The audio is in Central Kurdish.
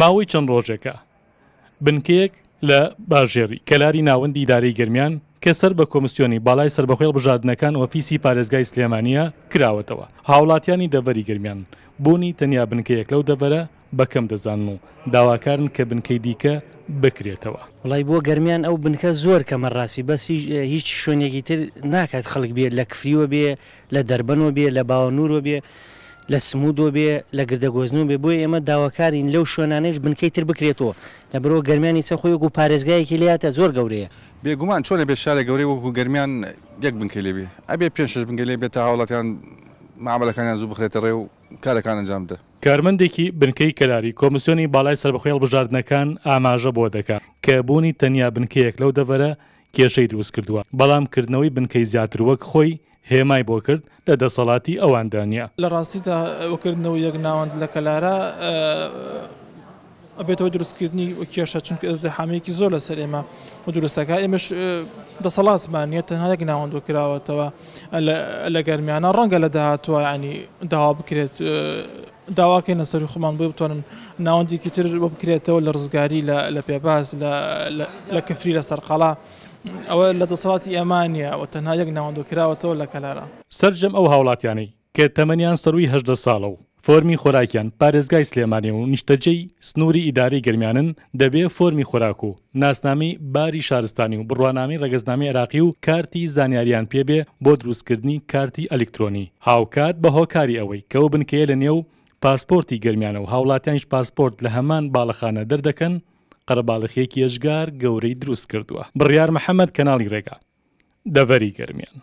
ماوەی چەند ڕۆژێکە بنکەیەک لە باژێری کەلاری ناوەندی دارەی گرمیان کە سەر بە کۆمسیۆنی باڵای سربەخێڵ بژاردنەکان ئۆفیسی پارێزگای سلێمانە کراوەتەوە هاوڵاتیانی دەڤری گرمیان بوونی تەنیا بنکەیەک لەو دەڤرە بەکەم دەزانن و داواکارن کە بنکەی دیکە بکرێتەوە وڵی بۆ گەرمیان ئەو بنکە زۆر کەمەڕاستی بەسی هیچ شوێنێکی تر ناکات خەڵک بێت لە کفریوە بێ لە دەربەنەوە بێ لە باوەنورۆ بێ لە سموودۆ بێ لە گردەگۆزن و بێ بۆی ئێمە داواکارین لەو شوێنانەش بنکەی تر بکرێتەوە لە برۆ گەرمانی سەخۆی وەکو پارێزگایەکی لاتە زۆر گەورەیە بێگومان چۆنە بێ شارە گەورەی وەکو گەرمیان یەک بنکە لێبێ ئەبێ پێشش بنگە لێ بێت تا هاوڵاتیان معاملەکانیان زوو بخرێتە ڕێ و کارەکان ئەنجامدە کارمەندێکی بنکەی کەلاری کۆمسیۆنی بالای سەربخێڵ بژاردنەکان ئاماژە بۆ دەکات کە بوونی تەنیا بنکەیەک لەو دەڤەرە کێشەی دروست کردووە بەڵامکردنەوەی بنکەی زیاتر وەک خۆی هێمای بۆ کرد لە دەسەڵاتی ئەواندانیا لە ڕاستیدا ئەوکردنەوە یەک ناوەند لە کەلارە ئەبێتەوە دروستکردنی کێشە چونکە ئەزدەحامەیەکی زۆر لە سەر ئێمە و درستەکە ئێمەش دەسەڵاتمانە تەنها یەک ناوەندۆ کراوەتەوە لە گەرمیانە ڕەنگە لە داهاتوە ینی داوا بکرێت داواکەی نەسەری خۆمان بۆ بتوانن ناوەندێکی تر بۆ بکرێتەوە لە ڕزگاری لە پێباز لە کەفری لە سەرقاڵا ئەوە لە دەسڵاتی ئەمانیا و تەنها یەک ناوەندۆکراوەتەوە لە کەلارە سرجەم ئەو هاوڵاتیانەی کە تەمەنیان سەروی هەدە ساڵە و فۆرمی خۆراکیان پارێزگای سلێمانی و نیشتەجەی سنووری ئیداری گرمیانن دەبێ فۆرمی خۆراک و ناسنامی باری شارستانی و بڕوانامی ڕگەزنامی عراقی و کارتی زانیاریان پێبێ بۆ دروستکردنی کارتی ئەلکترۆنی هاوکات بە هۆکاری ئەوەی کەەوە بنکەیە لە نێو پاسپۆرتی گرمیانە و هاوڵاتیانش پاسپۆرت لە هەمان باڵەخانە دەردەکەن قەرەباڵخیەکی ئەژگار گەورەی دروست کردووە بڕیار محەممەد کەناڵی ڕێگا دەڤەری گەرمیان